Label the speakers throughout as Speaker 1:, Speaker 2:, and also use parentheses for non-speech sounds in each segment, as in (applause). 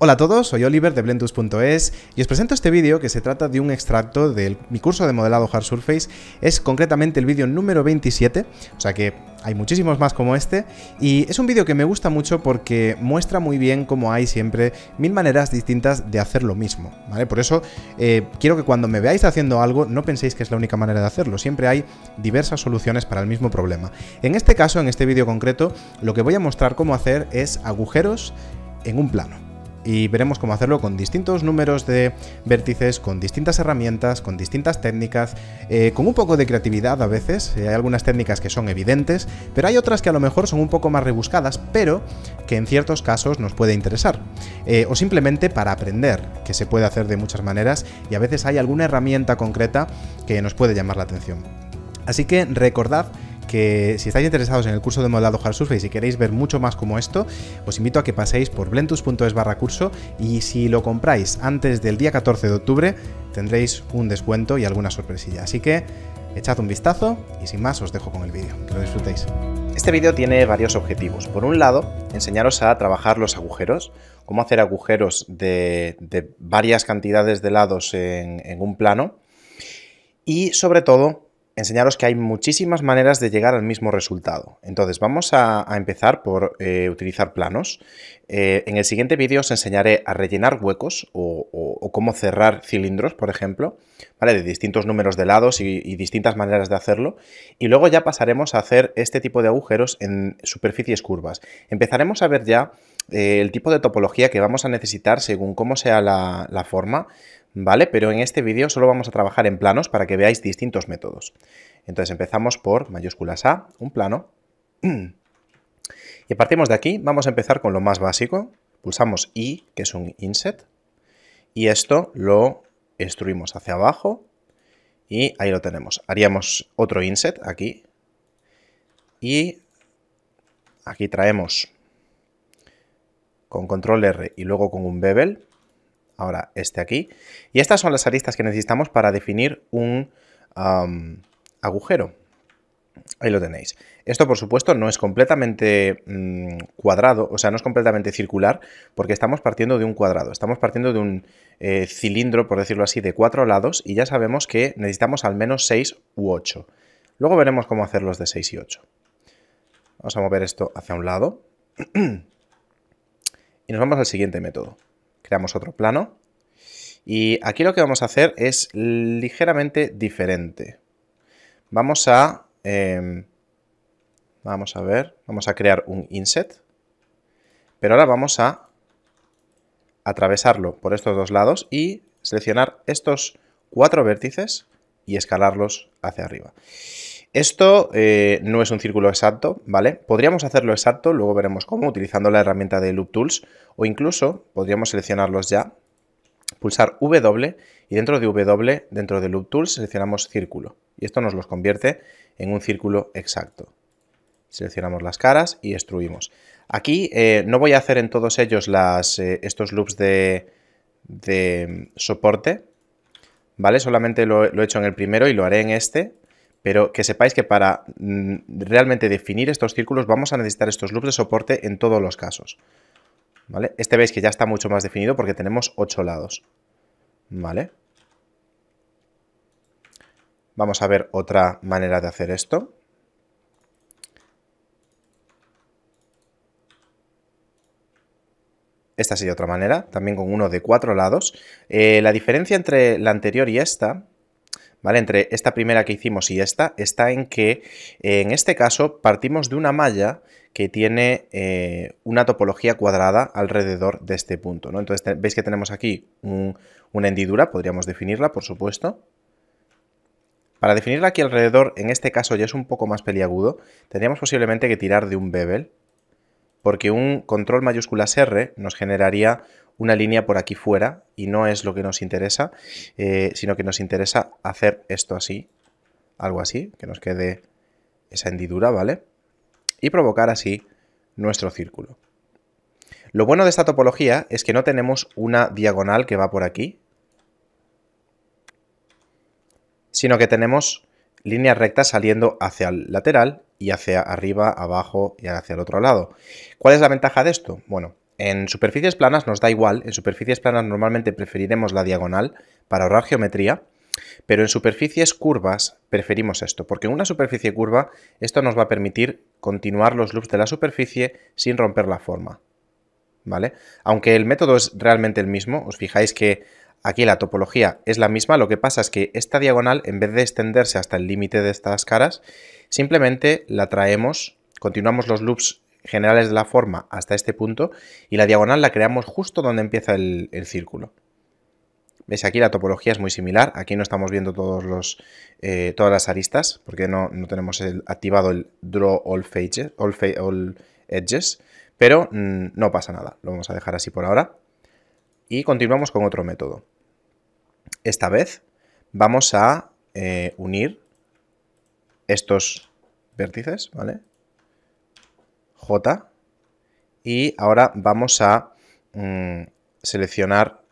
Speaker 1: Hola a todos, soy Oliver de Blendus.es y os presento este vídeo que se trata de un extracto de mi curso de modelado Hard Surface. Es concretamente el vídeo número 27, o sea que hay muchísimos más como este, y es un vídeo que me gusta mucho porque muestra muy bien cómo hay siempre mil maneras distintas de hacer lo mismo, ¿vale? Por eso eh, quiero que cuando me veáis haciendo algo no penséis que es la única manera de hacerlo, siempre hay diversas soluciones para el mismo problema. En este caso, en este vídeo concreto, lo que voy a mostrar cómo hacer es agujeros en un plano y veremos cómo hacerlo con distintos números de vértices, con distintas herramientas, con distintas técnicas, eh, con un poco de creatividad a veces. Eh, hay algunas técnicas que son evidentes, pero hay otras que a lo mejor son un poco más rebuscadas, pero que en ciertos casos nos puede interesar. Eh, o simplemente para aprender, que se puede hacer de muchas maneras y a veces hay alguna herramienta concreta que nos puede llamar la atención. Así que recordad que si estáis interesados en el curso de modelado hard surface y queréis ver mucho más como esto, os invito a que paséis por blentus.es barra curso y si lo compráis antes del día 14 de octubre tendréis un descuento y alguna sorpresilla. Así que echad un vistazo y sin más os dejo con el vídeo, que lo disfrutéis. Este vídeo tiene varios objetivos. Por un lado, enseñaros a trabajar los agujeros, cómo hacer agujeros de, varias cantidades de lados en un plano y sobre todo enseñaros que hay muchísimas maneras de llegar al mismo resultado. Entonces vamos a, empezar por eh, utilizar planos. Eh, en el siguiente vídeo os enseñaré a rellenar huecos o, cómo cerrar cilindros, por ejemplo, de distintos números de lados y, distintas maneras de hacerlo. Y luego ya pasaremos a hacer este tipo de agujeros en superficies curvas. Empezaremos a ver ya eh, el tipo de topología que vamos a necesitar según cómo sea la forma ¿vale? Pero en este vídeo solo vamos a trabajar en planos para que veáis distintos métodos. Entonces empezamos por mayúsculas A, un plano. (clears throat) Y partimos de aquí, vamos a empezar con lo más básico. Pulsamos I, que es un inset, y esto lo extruimos hacia abajo y ahí lo tenemos. Haríamos otro inset aquí y aquí traemos con control R y luego con un bevel ahora este aquí. Y estas son las aristas que necesitamos para definir un agujero. Ahí lo tenéis. Esto, por supuesto, no es completamente mm, cuadrado, o sea, no es completamente circular, porque estamos partiendo de un cuadrado, estamos partiendo de un eh, cilindro, por decirlo así, de cuatro lados, y ya sabemos que necesitamos al menos 6 u 8. Luego veremos cómo hacer los de 6 y 8. Vamos a mover esto hacia un lado. (clears throat) y nos vamos al siguiente método creamos otro plano. Y aquí lo que vamos a hacer es ligeramente diferente. Vamos a... Em, vamos a ver, vamos a crear un inset. Pero ahora vamos a atravesarlo por estos dos lados y seleccionar estos cuatro vértices y escalarlos hacia arriba. Esto eh, no es un círculo exacto, ¿vale? Podríamos hacerlo exacto, luego veremos cómo, utilizando la herramienta de Loop Tools, o incluso podríamos seleccionarlos ya, pulsar W y dentro de W, dentro de Loop Tools, seleccionamos círculo. Y esto nos los convierte en un círculo exacto. Seleccionamos las caras y extruimos. Aquí eh, no voy a hacer en todos ellos eh, estos loops de, mm, soporte, ¿vale? Solamente lo, lo he hecho en el primero y lo haré en este, pero que sepáis que para mm, realmente definir estos círculos vamos a necesitar estos loops de soporte en todos los casos. ¿Vale? Este veis que ya está mucho más definido porque tenemos ocho lados. ¿Vale? Vamos a ver otra manera de hacer esto. Esta sería otra manera, también con uno de cuatro lados. Eh, la diferencia entre la anterior y esta entre esta primera que hicimos y esta, está en que eh, en este caso partimos de una malla que tiene eh, una topología cuadrada alrededor de este punto, ¿no? Entonces veis que tenemos aquí una hendidura, podríamos definirla, por supuesto, para definirla aquí alrededor, en este caso ya es un poco más peliagudo, tendríamos posiblemente que tirar de un bebel porque un control mayúsculas R nos generaría una línea por aquí fuera y no es lo que nos interesa, eh, sino que nos interesa hacer esto así, algo así, que nos quede esa hendidura, ¿vale? Y provocar así nuestro círculo. Lo bueno de esta topología es que no tenemos una diagonal que va por aquí, sino que tenemos líneas rectas saliendo hacia el lateral y hacia arriba, abajo y hacia el otro lado. ¿Cuál es la ventaja de esto? Bueno, en superficies planas nos da igual, en superficies planas normalmente preferiremos la diagonal para ahorrar geometría, pero en superficies curvas preferimos esto, porque en una superficie curva esto nos va a permitir continuar los loops de la superficie sin romper la forma. ¿Vale? Aunque el método es realmente el mismo, os fijáis que aquí la topología es la misma, lo que pasa es que esta diagonal, en vez de extenderse hasta el límite de estas caras, Simplemente la traemos, continuamos los loops generales de la forma hasta este punto y la diagonal la creamos justo donde empieza el, círculo. ¿Veis? Aquí la topología es muy similar. Aquí no estamos viendo todos los, eh, todas las aristas porque no, tenemos activado el Draw All, all, Edges, pero mm, no pasa nada. Lo vamos a dejar así por ahora. Y continuamos con otro método. Esta vez vamos a eh, unir estos vértices, ¿vale? J. Y ahora vamos a mm, seleccionar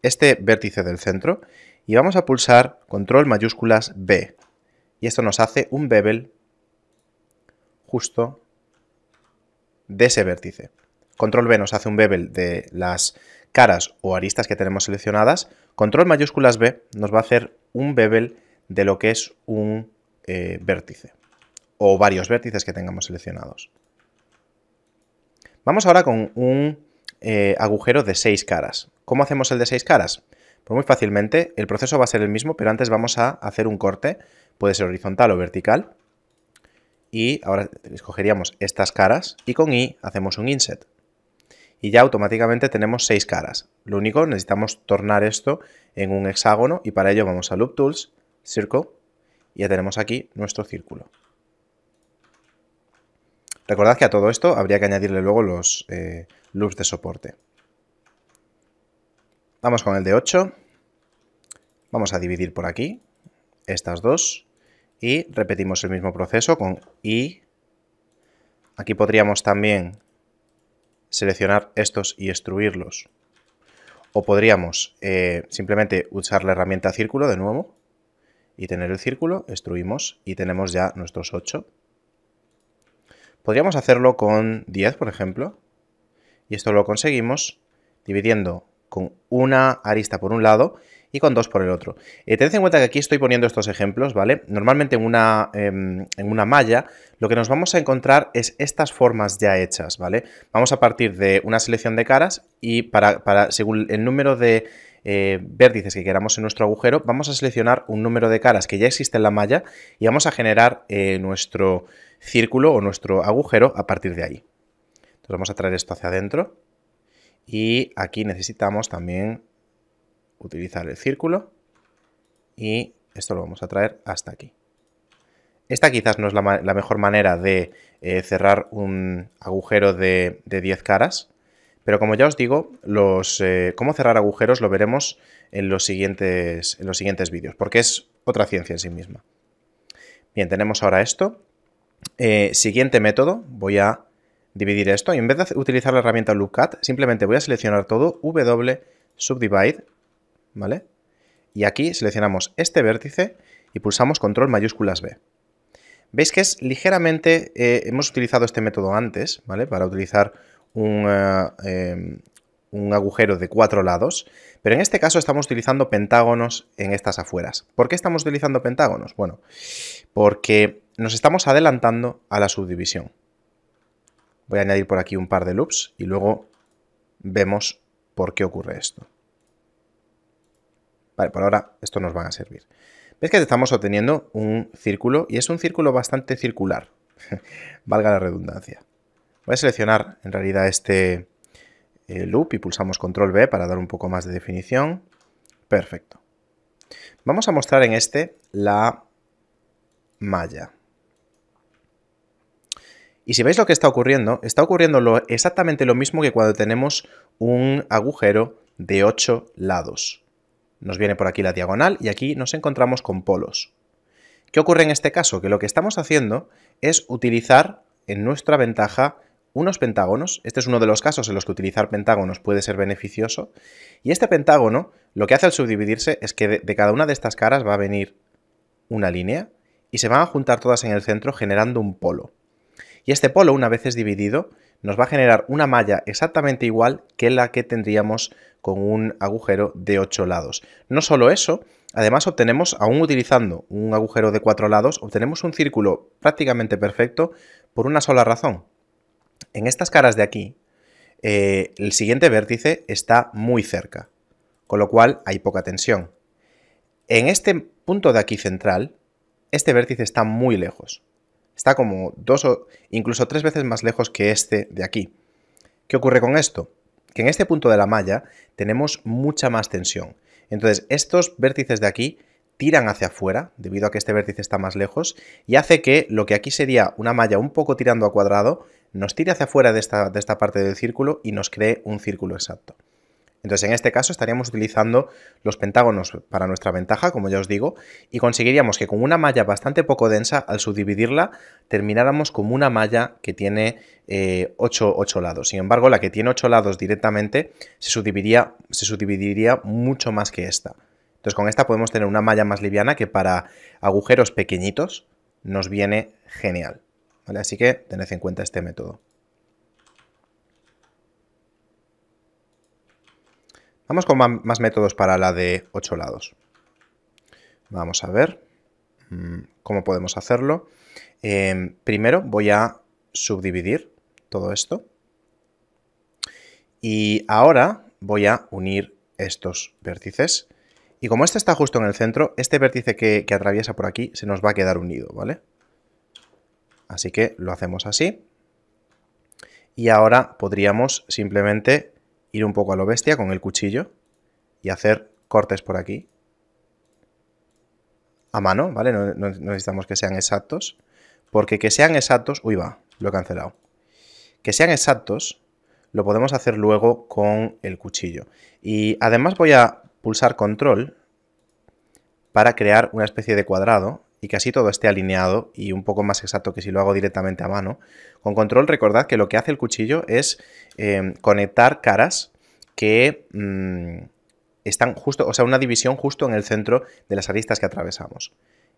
Speaker 1: este vértice del centro y vamos a pulsar control mayúsculas B. Y esto nos hace un bevel justo de ese vértice. Control B nos hace un bevel de las caras o aristas que tenemos seleccionadas. Control mayúsculas B nos va a hacer un bevel de lo que es un eh, vértice o varios vértices que tengamos seleccionados. Vamos ahora con un eh, agujero de seis caras. ¿Cómo hacemos el de seis caras? Pues muy fácilmente, el proceso va a ser el mismo, pero antes vamos a hacer un corte, puede ser horizontal o vertical, y ahora escogeríamos estas caras y con i hacemos un inset. Y ya automáticamente tenemos seis caras. Lo único, necesitamos tornar esto en un hexágono y para ello vamos a Loop Tools, Circle, ya tenemos aquí nuestro círculo. Recordad que a todo esto habría que añadirle luego los eh, loops de soporte. Vamos con el de 8. Vamos a dividir por aquí estas dos y repetimos el mismo proceso con i. Aquí podríamos también seleccionar estos y extruirlos. O podríamos eh, simplemente usar la herramienta círculo de nuevo y tener el círculo, extruimos y tenemos ya nuestros 8. Podríamos hacerlo con 10, por ejemplo, y esto lo conseguimos dividiendo con una arista por un lado y con dos por el otro. Eh, tened en cuenta que aquí estoy poniendo estos ejemplos, ¿vale? Normalmente en una, em, en una malla lo que nos vamos a encontrar es estas formas ya hechas, ¿vale? Vamos a partir de una selección de caras y para, para según el número de eh, vértices que queramos en nuestro agujero, vamos a seleccionar un número de caras que ya existe en la malla y vamos a generar eh, nuestro círculo o nuestro agujero a partir de ahí. Entonces vamos a traer esto hacia adentro y aquí necesitamos también utilizar el círculo y esto lo vamos a traer hasta aquí. Esta quizás no es la, mejor manera de eh, cerrar un agujero de, de 10 caras, pero como ya os digo, los, eh, cómo cerrar agujeros lo veremos en los siguientes, siguientes vídeos, porque es otra ciencia en sí misma. Bien, tenemos ahora esto. Eh, siguiente método, voy a dividir esto y en vez de utilizar la herramienta Cut, simplemente voy a seleccionar todo, w subdivide, ¿vale? Y aquí seleccionamos este vértice y pulsamos control mayúsculas B. Veis que es ligeramente, eh, hemos utilizado este método antes, ¿vale? Para utilizar eh, em, un agujero de cuatro lados, pero en este caso estamos utilizando pentágonos en estas afueras. ¿Por qué estamos utilizando pentágonos? Bueno, porque nos estamos adelantando a la subdivisión. Voy a añadir por aquí un par de loops y luego vemos por qué ocurre esto. Vale, por ahora esto nos va a servir. Ves que estamos obteniendo un círculo y es un círculo bastante circular, (laughs) valga la redundancia. Voy a seleccionar en realidad este eh, loop y pulsamos control B para dar un poco más de definición. Perfecto. Vamos a mostrar en este la malla. Y si veis lo que está ocurriendo, está ocurriendo exactamente lo mismo que cuando tenemos un agujero de 8 lados. Nos viene por aquí la diagonal y aquí nos encontramos con polos. ¿Qué ocurre en este caso? Que lo que estamos haciendo es utilizar en nuestra ventaja unos pentágonos, este es uno de los casos en los que utilizar pentágonos puede ser beneficioso, y este pentágono lo que hace al subdividirse es que de, cada una de estas caras va a venir una línea y se van a juntar todas en el centro generando un polo. Y este polo, una vez es dividido, nos va a generar una malla exactamente igual que la que tendríamos con un agujero de ocho lados. No solo eso, además obtenemos, aún utilizando un agujero de cuatro lados, obtenemos un círculo prácticamente perfecto por una sola razón, en estas caras de aquí, eh, el siguiente vértice está muy cerca, con lo cual hay poca tensión. En este punto de aquí central, este vértice está muy lejos. Está como dos o incluso tres veces más lejos que este de aquí. ¿Qué ocurre con esto? Que en este punto de la malla tenemos mucha más tensión. Entonces, estos vértices de aquí tiran hacia afuera, debido a que este vértice está más lejos, y hace que lo que aquí sería una malla un poco tirando a cuadrado, nos tire hacia afuera de esta, parte del círculo y nos cree un círculo exacto. Entonces, en este caso estaríamos utilizando los pentágonos para nuestra ventaja, como ya os digo, y conseguiríamos que con una malla bastante poco densa, al subdividirla, termináramos con una malla que tiene 8, eh, lados. Sin embargo, la que tiene 8 lados directamente se subdividiría, se subdividiría mucho más que esta. Entonces, con esta podemos tener una malla más liviana que para agujeros pequeñitos nos viene genial. Así que tened en cuenta este método. Vamos con más métodos para la de 8 lados. Vamos a ver mm, cómo podemos hacerlo. Em, primero voy a subdividir todo esto. Y ahora voy a unir estos vértices. Y como este está justo en el centro, este vértice que, que atraviesa por aquí se nos va a quedar unido, ¿vale? Así que lo hacemos así. Y ahora podríamos simplemente ir un poco a lo bestia con el cuchillo y hacer cortes por aquí. A mano, ¿vale? No, necesitamos que sean exactos. Porque que sean exactos... Uy, va, lo he cancelado. Que sean exactos lo podemos hacer luego con el cuchillo. Y además voy a pulsar control para crear una especie de cuadrado y que así todo esté alineado y un poco más exacto que si lo hago directamente a mano. Con control recordad que lo que hace el cuchillo es em, conectar caras que mm, están justo, o sea, una división justo en el centro de las aristas que atravesamos.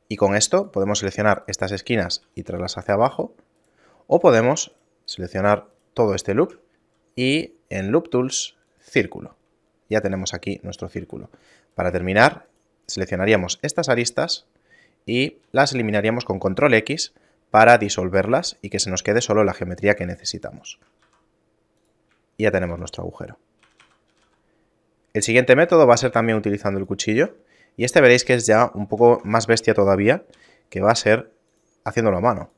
Speaker 1: Y con esto podemos seleccionar estas esquinas y traslas hacia abajo, o podemos seleccionar todo este loop y en Loop Tools, círculo. Ya tenemos aquí nuestro círculo. Para terminar, seleccionaríamos estas aristas y las eliminaríamos con control X para disolverlas y que se nos quede solo la geometría que necesitamos. Y ya tenemos nuestro agujero. El siguiente método va a ser también utilizando el cuchillo y este veréis que es ya un poco más bestia todavía, que va a ser haciéndolo a mano.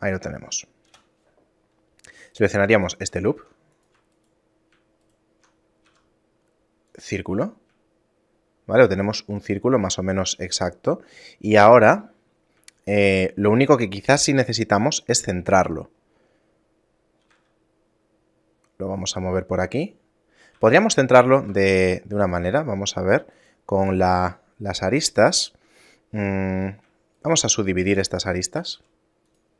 Speaker 1: Ahí lo tenemos. Seleccionaríamos este loop círculo. ¿Vale? O tenemos un círculo más o menos exacto. Y ahora, eh, lo único que quizás sí necesitamos es centrarlo. Lo vamos a mover por aquí. Podríamos centrarlo de, de una manera, vamos a ver, con las aristas. Mm, vamos a subdividir estas aristas.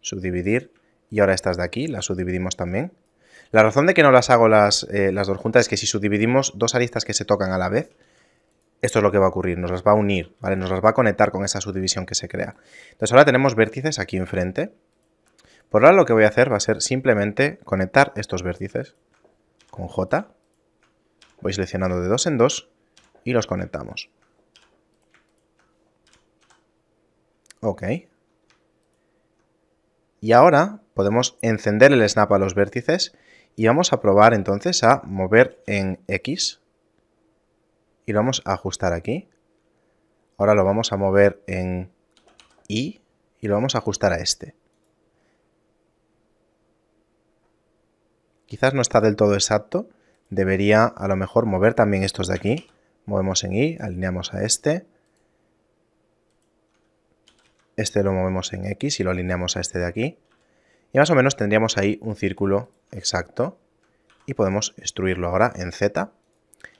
Speaker 1: Subdividir. Y ahora estas de aquí, las subdividimos también. La razón de que no las hago eh, las, dos juntas es que si subdividimos dos aristas que se tocan a la vez, esto es lo que va a ocurrir, nos las va a unir, ¿vale? Nos las va a conectar con esa subdivisión que se crea. Entonces ahora tenemos vértices aquí enfrente. Por ahora lo que voy a hacer va a ser simplemente conectar estos vértices con J. Voy seleccionando de dos en dos y los conectamos. Ok. Y ahora podemos encender el snap a los vértices y vamos a probar entonces a mover en X. Y lo vamos a ajustar aquí. Ahora lo vamos a mover en Y y lo vamos a ajustar a este. Quizás no está del todo exacto. Debería a lo mejor mover también estos de aquí. Movemos en Y, alineamos a este. Este lo movemos en X y lo alineamos a este de aquí. Y más o menos tendríamos ahí un círculo exacto y podemos extruirlo ahora en Z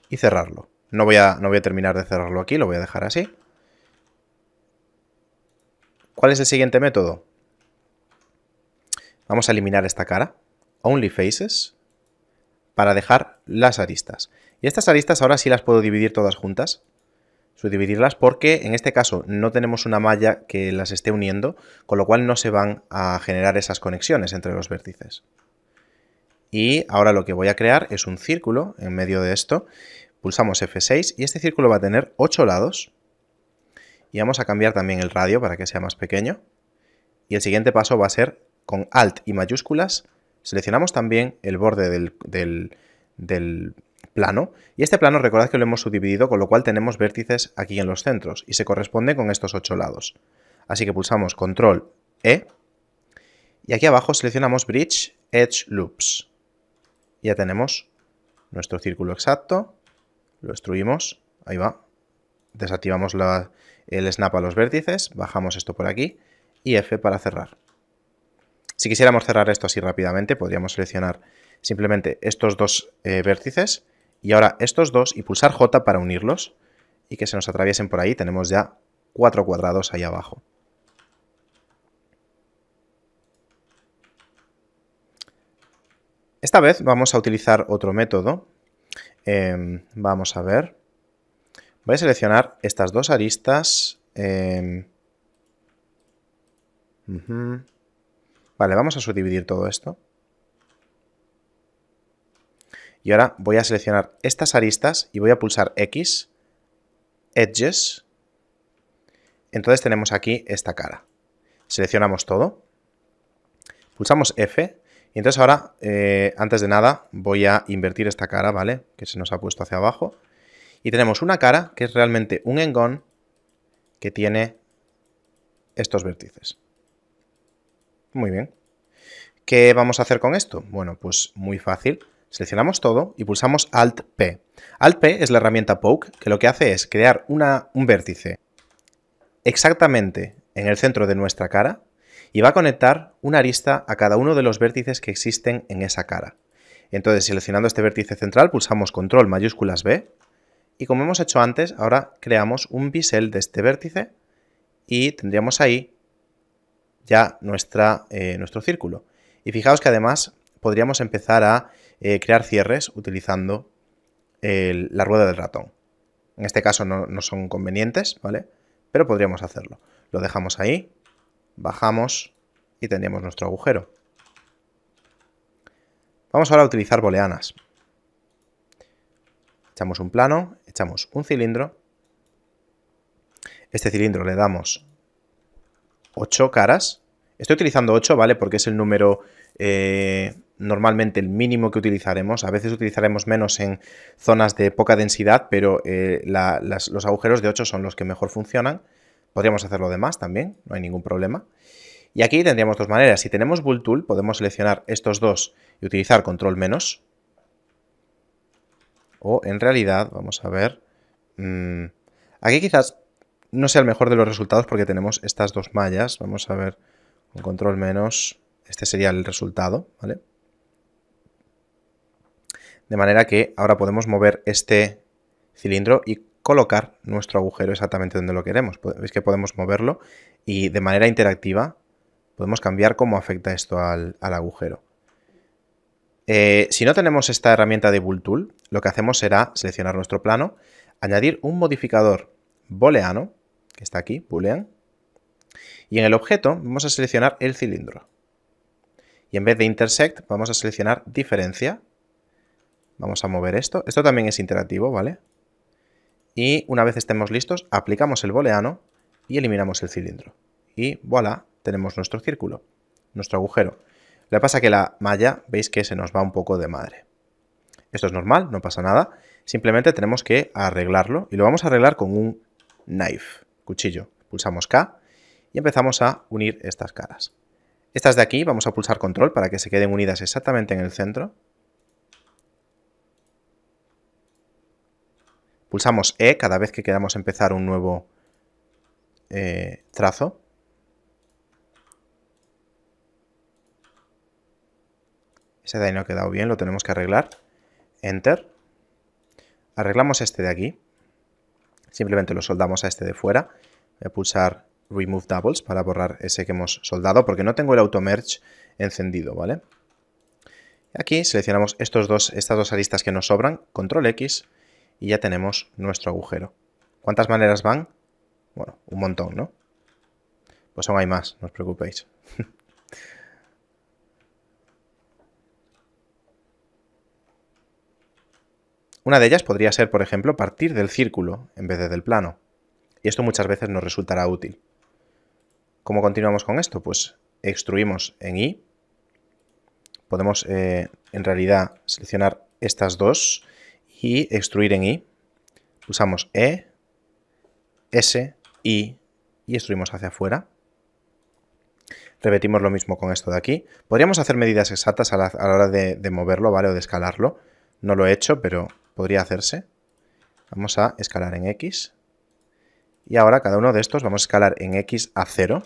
Speaker 1: y cerrarlo. No voy, a, no voy a terminar de cerrarlo aquí, lo voy a dejar así. ¿Cuál es el siguiente método? Vamos a eliminar esta cara, Only Faces, para dejar las aristas. Y estas aristas ahora sí las puedo dividir todas juntas subdividirlas porque en este caso no tenemos una malla que las esté uniendo, con lo cual no se van a generar esas conexiones entre los vértices. Y ahora lo que voy a crear es un círculo en medio de esto. Pulsamos F6 y este círculo va a tener 8 lados. Y vamos a cambiar también el radio para que sea más pequeño. Y el siguiente paso va a ser con Alt y mayúsculas. Seleccionamos también el borde del, del, del plano, y este plano recordad que lo hemos subdividido, con lo cual tenemos vértices aquí en los centros, y se corresponde con estos ocho lados. Así que pulsamos Control E, y aquí abajo seleccionamos Bridge Edge Loops. Ya tenemos nuestro círculo exacto, lo extruimos, ahí va, desactivamos la, el snap a los vértices, bajamos esto por aquí, y F para cerrar. Si quisiéramos cerrar esto así rápidamente, podríamos seleccionar simplemente estos dos eh, vértices y ahora estos dos y pulsar J para unirlos y que se nos atraviesen por ahí. Tenemos ya cuatro cuadrados ahí abajo. Esta vez vamos a utilizar otro método. Em, vamos a ver. Voy a seleccionar estas dos aristas. Em, vale, vamos a subdividir todo esto. Y ahora voy a seleccionar estas aristas y voy a pulsar X, Edges. Entonces tenemos aquí esta cara. Seleccionamos todo. Pulsamos F. Y entonces ahora, eh, antes de nada, voy a invertir esta cara, ¿vale? Que se nos ha puesto hacia abajo. Y tenemos una cara que es realmente un engón que tiene estos vértices. Muy bien. ¿Qué vamos a hacer con esto? Bueno, pues muy fácil. Seleccionamos todo y pulsamos Alt-P. Alt-P es la herramienta Poke que lo que hace es crear una, un vértice exactamente en el centro de nuestra cara y va a conectar una arista a cada uno de los vértices que existen en esa cara. Entonces, seleccionando este vértice central, pulsamos Control mayúsculas B y como hemos hecho antes, ahora creamos un bisel de este vértice y tendríamos ahí ya nuestra, eh, nuestro círculo. Y fijaos que además podríamos empezar a eh, crear cierres utilizando la rueda del ratón. En este caso no, son convenientes, ¿vale? Pero podríamos hacerlo. Lo dejamos ahí, bajamos y tendríamos nuestro agujero. Vamos ahora a utilizar booleanas. Echamos un plano, echamos un cilindro. Este cilindro le damos 8 caras. Estoy utilizando 8, ¿vale? Porque es el número eh, normalmente el mínimo que utilizaremos. A veces utilizaremos menos en zonas de poca densidad, pero eh, los agujeros de 8 son los que mejor funcionan. Podríamos hacerlo de más también, no hay ningún problema. Y aquí tendríamos dos maneras. Si tenemos Bull Tool, podemos seleccionar estos dos y utilizar control menos. O en realidad, vamos a ver... Mm, aquí quizás no sea el mejor de los resultados porque tenemos estas dos mallas. Vamos a ver con control menos. Este sería el resultado, ¿vale? de manera que ahora podemos mover este cilindro y colocar nuestro agujero exactamente donde lo queremos. Veis que podemos moverlo y de manera interactiva podemos cambiar cómo afecta esto al, agujero. Eh, si no tenemos esta herramienta de Bull lo que hacemos será seleccionar nuestro plano, añadir un modificador booleano, que está aquí, boolean, y en el objeto vamos a seleccionar el cilindro. Y en vez de intersect, vamos a seleccionar diferencia Vamos a mover esto. Esto también es interactivo, ¿vale? Y una vez estemos listos, aplicamos el booleano y eliminamos el cilindro. Y voilà, tenemos nuestro círculo, nuestro agujero. Lo que pasa es que la malla, veis que se nos va un poco de madre. Esto es normal, no pasa nada. Simplemente tenemos que arreglarlo y lo vamos a arreglar con un knife, cuchillo. Pulsamos K y empezamos a unir estas caras. Estas de aquí vamos a pulsar control para que se queden unidas exactamente en el centro. Pulsamos E cada vez que queramos empezar un nuevo eh, trazo. Ese de ahí no ha quedado bien, lo tenemos que arreglar. Enter. Arreglamos este de aquí. Simplemente lo soldamos a este de fuera. Voy a pulsar Remove Doubles para borrar ese que hemos soldado porque no tengo el Auto Merge encendido, ¿vale? Aquí seleccionamos estos dos, estas dos aristas que nos sobran, Control X, y ya tenemos nuestro agujero. ¿Cuántas maneras van? Bueno, un montón, ¿no? Pues aún hay más, no os preocupéis. (laughs) Una de ellas podría ser, por ejemplo, partir del círculo en vez de del plano. Y esto muchas veces nos resultará útil. ¿Cómo continuamos con esto? Pues extruimos en Y. Podemos, eh, en realidad, seleccionar estas dos y extruir en I. Usamos E, S, I y extruimos hacia afuera. Repetimos lo mismo con esto de aquí. Podríamos hacer medidas exactas a la, hora de, moverlo, ¿vale? O de escalarlo. No lo he hecho, pero podría hacerse. Vamos a escalar en X. Y ahora cada uno de estos vamos a escalar en X a 0.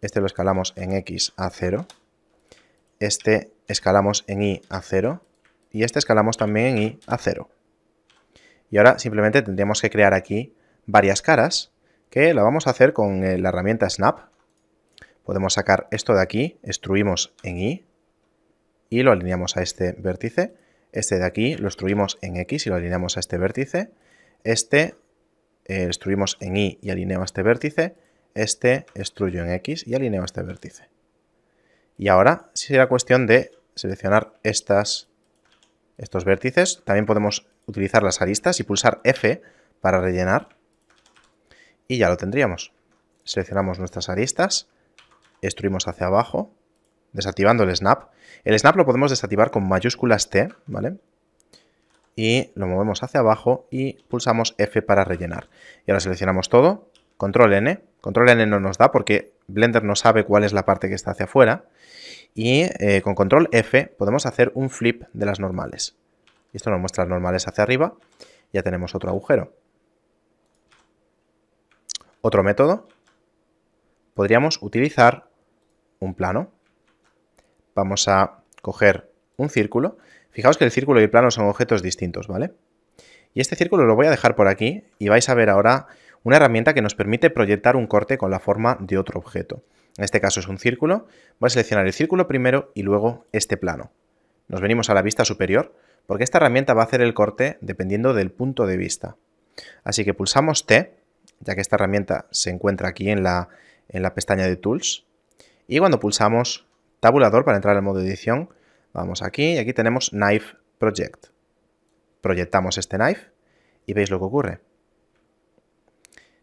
Speaker 1: Este lo escalamos en X a 0. Este escalamos en Y a 0 y este escalamos también en y a cero. Y ahora simplemente tendríamos que crear aquí varias caras, que la vamos a hacer con la herramienta Snap. Podemos sacar esto de aquí, extruimos en Y, y lo alineamos a este vértice. Este de aquí lo extruimos en X y lo alineamos a este vértice. Este eh, extruimos en Y y alineamos a este vértice. Este extruyo en X y alineamos a este vértice. Y ahora sí será cuestión de seleccionar estas estos vértices. También podemos utilizar las aristas y pulsar F para rellenar. Y ya lo tendríamos. Seleccionamos nuestras aristas, extruimos hacia abajo, desactivando el snap. El snap lo podemos desactivar con mayúsculas T, ¿vale? Y lo movemos hacia abajo y pulsamos F para rellenar. Y ahora seleccionamos todo, control N. Control N no nos da porque Blender no sabe cuál es la parte que está hacia afuera y eh, con control F podemos hacer un flip de las normales. Y esto nos muestra las normales hacia arriba. Ya tenemos otro agujero. Otro método. Podríamos utilizar un plano. Vamos a coger un círculo. Fijaos que el círculo y el plano son objetos distintos, ¿vale? Y este círculo lo voy a dejar por aquí y vais a ver ahora una herramienta que nos permite proyectar un corte con la forma de otro objeto en este caso es un círculo, voy a seleccionar el círculo primero y luego este plano. Nos venimos a la vista superior porque esta herramienta va a hacer el corte dependiendo del punto de vista. Así que pulsamos T, ya que esta herramienta se encuentra aquí en la, en la pestaña de Tools, y cuando pulsamos Tabulador para entrar al modo edición, vamos aquí y aquí tenemos Knife Project. Proyectamos este knife y veis lo que ocurre.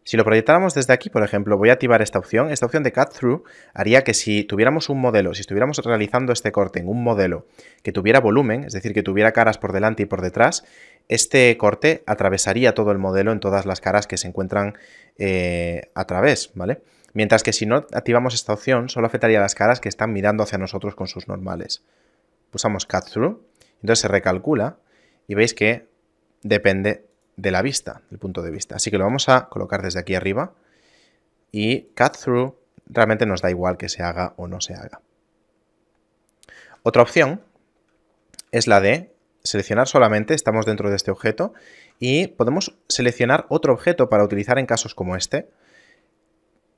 Speaker 1: Si lo proyectáramos desde aquí, por ejemplo, voy a activar esta opción. Esta opción de cut through haría que si tuviéramos un modelo, si estuviéramos realizando este corte en un modelo que tuviera volumen, es decir, que tuviera caras por delante y por detrás, este corte atravesaría todo el modelo en todas las caras que se encuentran eh, a través, ¿vale? Mientras que si no activamos esta opción, solo afectaría a las caras que están mirando hacia nosotros con sus normales. Pulsamos cut through, entonces se recalcula y veis que depende de la vista, el punto de vista. Así que lo vamos a colocar desde aquí arriba y cut through realmente nos da igual que se haga o no se haga. Otra opción es la de seleccionar solamente, estamos dentro de este objeto y podemos seleccionar otro objeto para utilizar en casos como este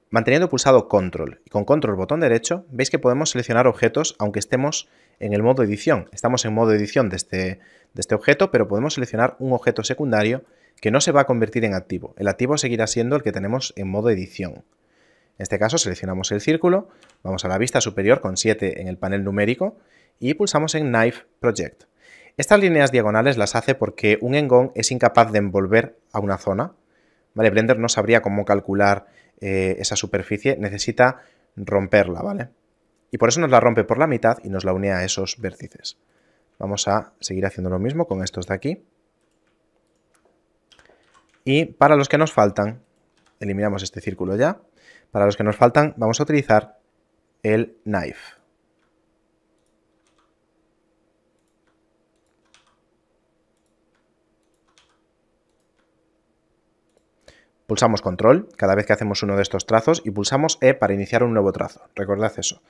Speaker 1: manteniendo pulsado control. Y con control botón derecho veis que podemos seleccionar objetos aunque estemos en el modo edición. Estamos en modo edición de este, de este objeto, pero podemos seleccionar un objeto secundario que no se va a convertir en activo. El activo seguirá siendo el que tenemos en modo edición. En este caso seleccionamos el círculo, vamos a la vista superior con 7 en el panel numérico y pulsamos en Knife Project. Estas líneas diagonales las hace porque un engón es incapaz de envolver a una zona. ¿vale? Blender no sabría cómo calcular eh, esa superficie, necesita romperla, ¿vale? Y por eso nos la rompe por la mitad y nos la une a esos vértices. Vamos a seguir haciendo lo mismo con estos de aquí. Y para los que nos faltan, eliminamos este círculo ya. Para los que nos faltan, vamos a utilizar el knife. Pulsamos control cada vez que hacemos uno de estos trazos y pulsamos E para iniciar un nuevo trazo. Recordad eso.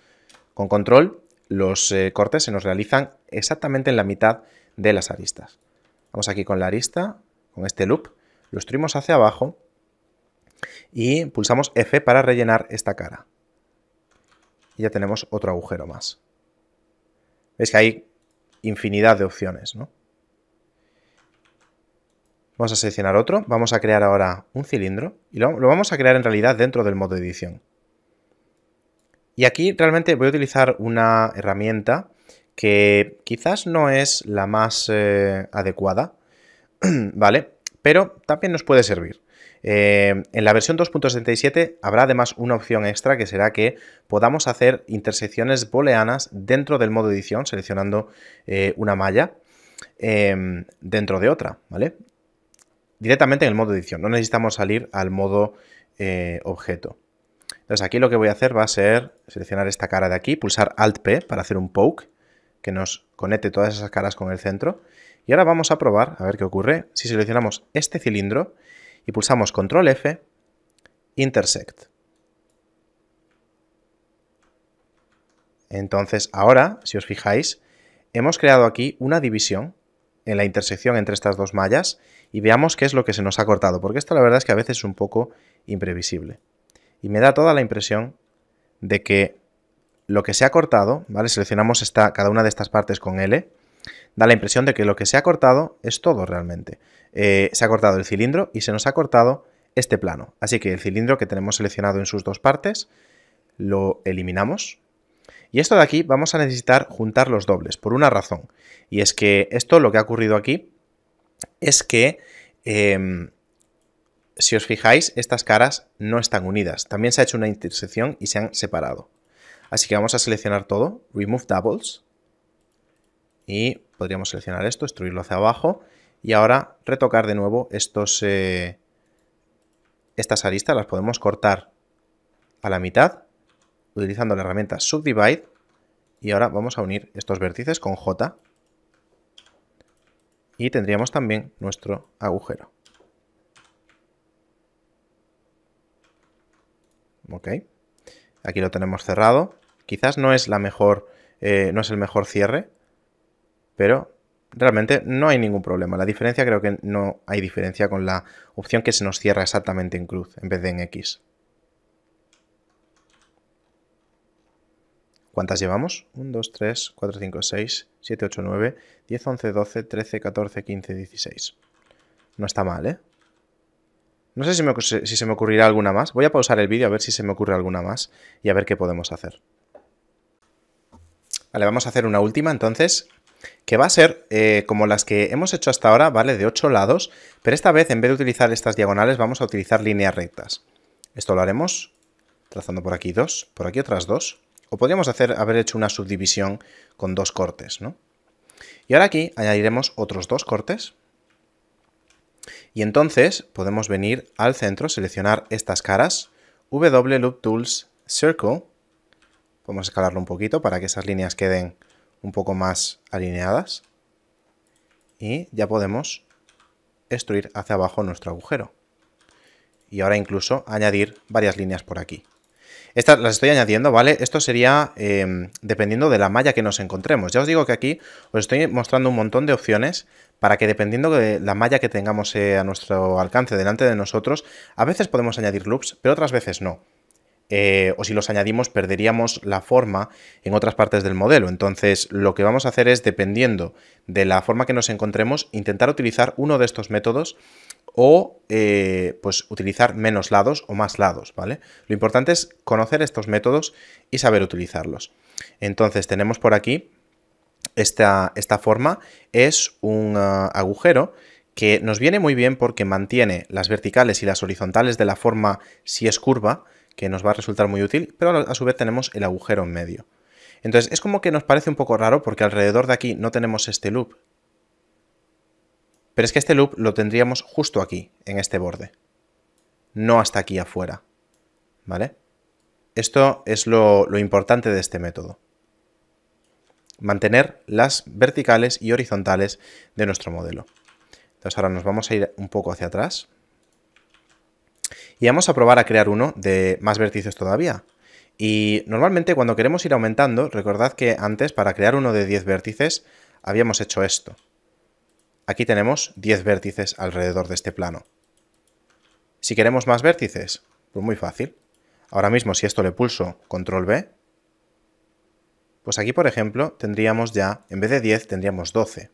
Speaker 1: Con control los eh, cortes se nos realizan exactamente en la mitad de las aristas. Vamos aquí con la arista, con este loop, lo extruimos hacia abajo y pulsamos F para rellenar esta cara. Y ya tenemos otro agujero más. Veis que hay infinidad de opciones, ¿no? Vamos a seleccionar otro, vamos a crear ahora un cilindro y lo, lo vamos a crear en realidad dentro del modo edición. Y aquí realmente voy a utilizar una herramienta que quizás no es la más eh, adecuada, (clears throat) ¿vale? Pero también nos puede servir. Eh, en la versión 2.77 habrá además una opción extra que será que podamos hacer intersecciones booleanas dentro del modo edición, seleccionando eh, una malla em, dentro de otra, ¿vale? Directamente en el modo edición, no necesitamos salir al modo objeto. Entonces aquí lo que voy a hacer va a ser seleccionar esta cara de aquí, pulsar Alt-P para hacer un poke, que nos conecte todas esas caras con el centro. Y ahora vamos a probar, a ver qué ocurre, si seleccionamos este cilindro y pulsamos Control F, Intersect. Entonces ahora, si os fijáis, hemos creado aquí una división en la intersección entre estas dos mallas y veamos qué es lo que se nos ha cortado, porque esto la verdad es que a veces es un poco imprevisible y me da toda la impresión de que lo que se ha cortado, ¿vale? Seleccionamos cada una de estas partes con L, da la impresión de que lo que se ha cortado es todo realmente. Eh, se ha cortado el cilindro y se nos ha cortado este plano. Así que el cilindro que tenemos seleccionado en sus dos partes lo eliminamos. Y esto de aquí vamos a necesitar juntar los dobles por una razón. Y es que esto, lo que ha ocurrido aquí, es que em, si os fijáis, estas caras no están unidas. También se ha hecho una intersección y se han separado. Así que vamos a seleccionar todo, Remove Doubles, y podríamos seleccionar esto, destruirlo hacia abajo, y ahora retocar de nuevo estos, eh, estas aristas, las podemos cortar a la mitad, utilizando la herramienta Subdivide, y ahora vamos a unir estos vértices con J, y tendríamos también nuestro agujero. Ok. Aquí lo tenemos cerrado. Quizás no es la mejor, eh, no es el mejor cierre, pero realmente no hay ningún problema. La diferencia creo que no hay diferencia con la opción que se nos cierra exactamente en cruz en vez de en X. ¿Cuántas llevamos? 1, 2, 3, 4, 5, 6, 7, 8, 9, 10, 11, 12, 13, 14, 15, 16. No está mal, ¿eh? No sé si, se me ocurrirá alguna más. Voy a pausar el vídeo a ver si se me ocurre alguna más y a ver qué podemos hacer. Vale, vamos a hacer una última entonces, que va a ser eh, como las que hemos hecho hasta ahora, ¿vale? De ocho lados, pero esta vez en vez de utilizar estas diagonales vamos a utilizar líneas rectas. Esto lo haremos trazando por aquí dos, por aquí otras dos. O podríamos hacer, haber hecho una subdivisión con dos cortes, ¿no? Y ahora aquí añadiremos otros dos cortes y entonces podemos venir al centro, seleccionar estas caras, W Loop Tools Circle, podemos escalarlo un poquito para que esas líneas queden un poco más alineadas y ya podemos destruir hacia abajo nuestro agujero. Y ahora incluso añadir varias líneas por aquí. Estas las estoy añadiendo, ¿vale? Esto sería em, dependiendo de la malla que nos encontremos. Ya os digo que aquí os estoy mostrando un montón de opciones para que dependiendo de la malla que tengamos eh, a nuestro alcance delante de nosotros, a veces podemos añadir loops, pero otras veces no. Eh, o si los añadimos perderíamos la forma en otras partes del modelo. Entonces lo que vamos a hacer es, dependiendo de la forma que nos encontremos, intentar utilizar uno de estos métodos o eh, pues utilizar menos lados o más lados, ¿vale? Lo importante es conocer estos métodos y saber utilizarlos. Entonces tenemos por aquí esta, forma, es un ah, agujero que nos viene muy bien porque mantiene las verticales y las horizontales de la forma si es curva, que nos va a resultar muy útil, pero a su vez tenemos el agujero en medio. Entonces es como que nos parece un poco raro porque alrededor de aquí no tenemos este loop, pero es que este loop lo tendríamos justo aquí, en este borde. No hasta aquí afuera. ¿Vale? Esto es lo, lo importante de este método. Mantener las verticales y horizontales de nuestro modelo. Entonces ahora nos vamos a ir un poco hacia atrás. Y vamos a probar a crear uno de más vértices todavía. Y normalmente cuando queremos ir aumentando, recordad que antes para crear uno de 10 vértices habíamos hecho esto. Aquí tenemos 10 vértices alrededor de este plano. Si queremos más vértices, pues muy fácil. Ahora mismo si esto le pulso control B, pues aquí por ejemplo tendríamos ya, en vez de 10 tendríamos 12.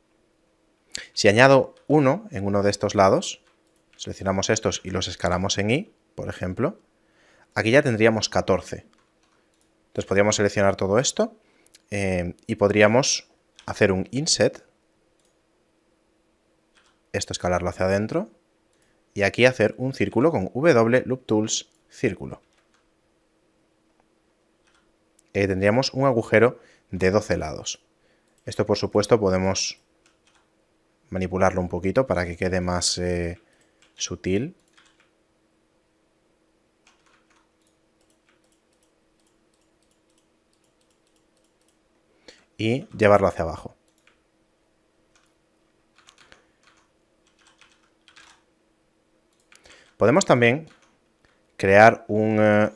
Speaker 1: Si añado 1 en uno de estos lados, seleccionamos estos y los escalamos en Y, por ejemplo, aquí ya tendríamos 14. Entonces podríamos seleccionar todo esto eh, y podríamos hacer un inset esto escalarlo hacia adentro, y aquí hacer un círculo con W Loop Tools círculo. Eh, tendríamos un agujero de 12 lados. Esto por supuesto podemos manipularlo un poquito para que quede más eh, sutil. Y llevarlo hacia abajo. Podemos también crear un... Eh,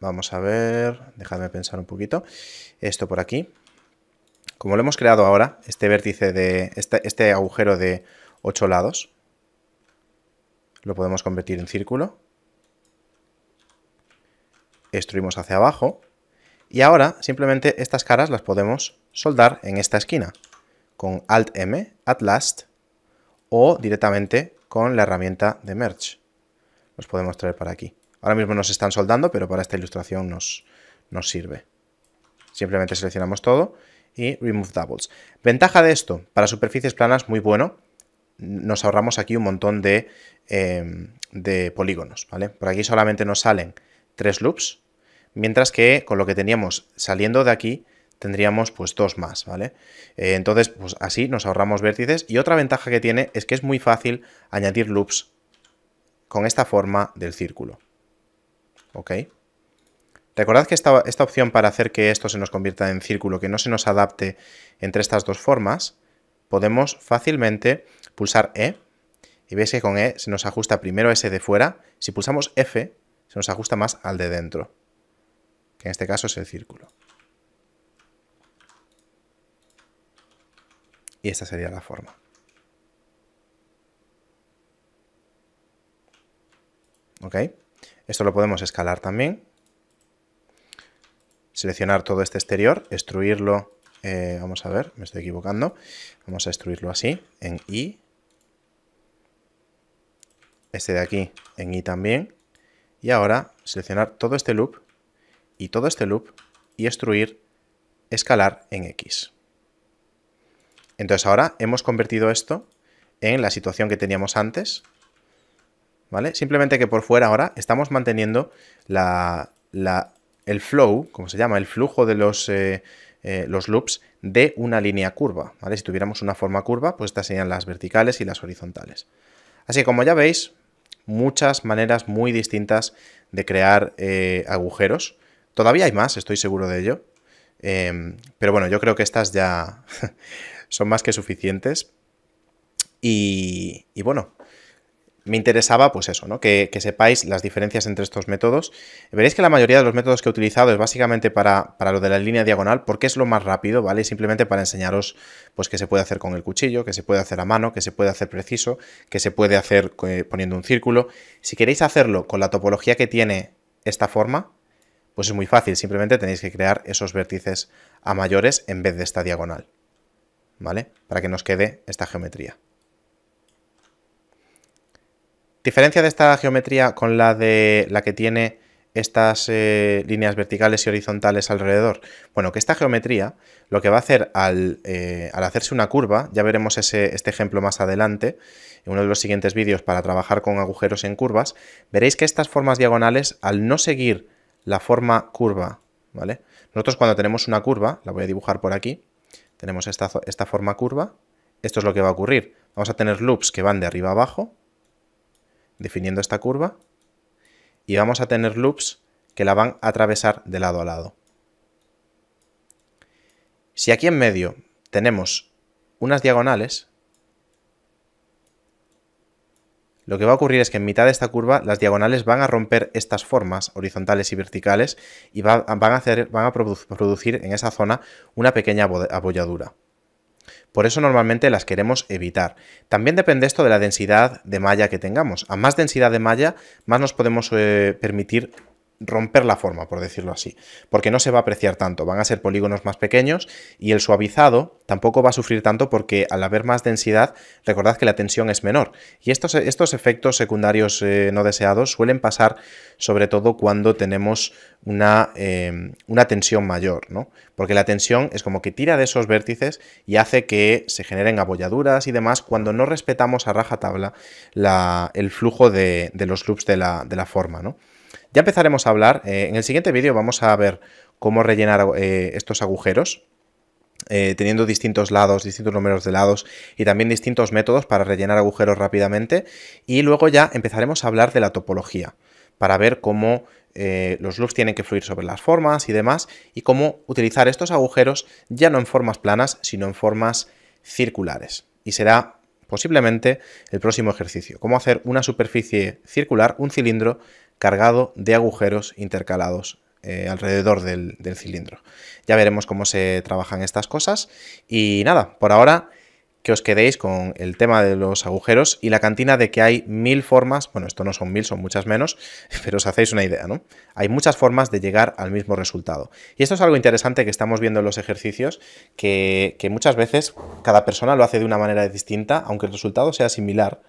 Speaker 1: vamos a ver, déjame pensar un poquito. Esto por aquí. Como lo hemos creado ahora, este vértice de... Este, este agujero de 8 lados, lo podemos convertir en círculo. Extruimos hacia abajo. Y ahora simplemente estas caras las podemos soldar en esta esquina con Alt-M, At Last, o directamente con la herramienta de merge. Los podemos traer para aquí. Ahora mismo nos están soldando, pero para esta ilustración nos, nos sirve. Simplemente seleccionamos todo y remove doubles. Ventaja de esto, para superficies planas, muy bueno. Nos ahorramos aquí un montón de, em, polígonos, ¿vale? Por aquí solamente nos salen tres loops, mientras que con lo que teníamos saliendo de aquí tendríamos pues dos más, ¿vale? Eh, entonces, pues así nos ahorramos vértices y otra ventaja que tiene es que es muy fácil añadir loops con esta forma del círculo, ¿ok? Recordad que esta, esta opción para hacer que esto se nos convierta en círculo, que no se nos adapte entre estas dos formas, podemos fácilmente pulsar E y veis que con E se nos ajusta primero ese de fuera, si pulsamos F se nos ajusta más al de dentro, que en este caso es el círculo. Y esta sería la forma. ¿Ok? Esto lo podemos escalar también. Seleccionar todo este exterior, extruirlo, eh, vamos a ver, me estoy equivocando. Vamos a extruirlo así, en I. Este de aquí en I también. Y ahora seleccionar todo este loop y todo este loop y extruir, escalar en X. Entonces ahora hemos convertido esto en la situación que teníamos antes, ¿vale? Simplemente que por fuera ahora estamos manteniendo el flow, como se llama, el flujo de los, eh, eh, loops de una línea curva, Si tuviéramos una forma curva, pues estas serían las verticales y las horizontales. Así que como ya veis, muchas maneras muy distintas de crear eh, agujeros. Todavía hay más, estoy seguro de ello. Em, pero bueno, yo creo que estas ya... (laughs) son más que suficientes. Y, bueno, me interesaba pues eso, ¿no? Que, sepáis las diferencias entre estos métodos. Veréis que la mayoría de los métodos que he utilizado es básicamente para, lo de la línea diagonal, porque es lo más rápido, ¿vale? Simplemente para enseñaros pues que se puede hacer con el cuchillo, que se puede hacer a mano, que se puede hacer preciso, que se puede hacer eh, poniendo un círculo. Si queréis hacerlo con la topología que tiene esta forma, pues es muy fácil, simplemente tenéis que crear esos vértices a mayores en vez de esta diagonal. ¿vale? Para que nos quede esta geometría. Diferencia de esta geometría con la de la que tiene estas eh, líneas verticales y horizontales alrededor? Bueno, que esta geometría lo que va a hacer al, eh, al hacerse una curva, ya veremos ese, este ejemplo más adelante, en uno de los siguientes vídeos para trabajar con agujeros en curvas, veréis que estas formas diagonales, al no seguir la forma curva, ¿vale? Nosotros cuando tenemos una curva, la voy a dibujar por aquí, tenemos esta, esta forma curva. Esto es lo que va a ocurrir. Vamos a tener loops que van de arriba a abajo, definiendo esta curva, y vamos a tener loops que la van a atravesar de lado a lado. Si aquí en medio tenemos unas diagonales, Lo que va a ocurrir es que en mitad de esta curva las diagonales van a romper estas formas horizontales y verticales y van a, producir en esa zona una pequeña abolladura. Por eso normalmente las queremos evitar. También depende esto de la densidad de malla que tengamos. A más densidad de malla, más nos podemos eh, permitir romper la forma, por decirlo así, porque no se va a apreciar tanto, van a ser polígonos más pequeños y el suavizado tampoco va a sufrir tanto porque al haber más densidad, recordad que la tensión es menor. Y estos, estos efectos secundarios eh, no deseados suelen pasar sobre todo cuando tenemos eh, una, tensión mayor, ¿no? Porque la tensión es como que tira de esos vértices y hace que se generen abolladuras y demás cuando no respetamos a raja tabla el flujo de, los loops de la, de la forma, ¿no? Ya empezaremos a hablar, eh, en el siguiente vídeo vamos a ver cómo rellenar eh, estos agujeros. Eh, teniendo distintos lados, distintos números de lados y también distintos métodos para rellenar agujeros rápidamente. Y luego ya empezaremos a hablar de la topología para ver cómo los loops tienen que fluir sobre las formas y demás, y cómo utilizar estos agujeros ya no en formas planas, sino en formas circulares. Y será posiblemente el próximo ejercicio, cómo hacer una superficie circular, un cilindro, cargado de agujeros intercalados eh, alrededor del, cilindro. Ya veremos cómo se trabajan estas cosas y nada, por ahora que os quedéis con el tema de los agujeros y la cantina de que hay mil formas, bueno, esto no son mil, son muchas menos, (laughs) pero os hacéis una idea, ¿no? Hay muchas formas de llegar al mismo resultado. Y esto es algo interesante que estamos viendo en los ejercicios, que, que muchas veces cada persona lo hace de una manera distinta, aunque el resultado sea similar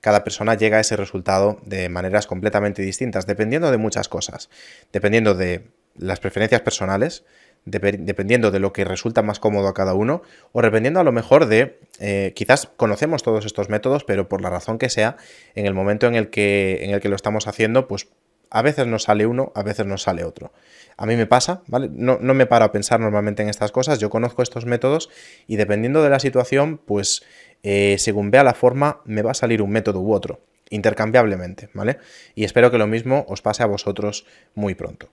Speaker 1: cada persona llega a ese resultado de maneras completamente distintas, dependiendo de muchas cosas, dependiendo de las preferencias personales, dependiendo de lo que resulta más cómodo a cada uno, o dependiendo a lo mejor de, eh, quizás conocemos todos estos métodos, pero por la razón que sea, en el momento en el que, en el que lo estamos haciendo, pues a veces nos sale uno, a veces nos sale otro. A mí me pasa, ¿vale? No, no me paro a pensar normalmente en estas cosas, yo conozco estos métodos y dependiendo de la situación, pues eh, según vea la forma, me va a salir un método u otro, intercambiablemente, ¿vale? Y espero que lo mismo os pase a vosotros muy pronto.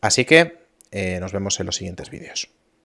Speaker 1: Así que eh, nos vemos en los siguientes vídeos.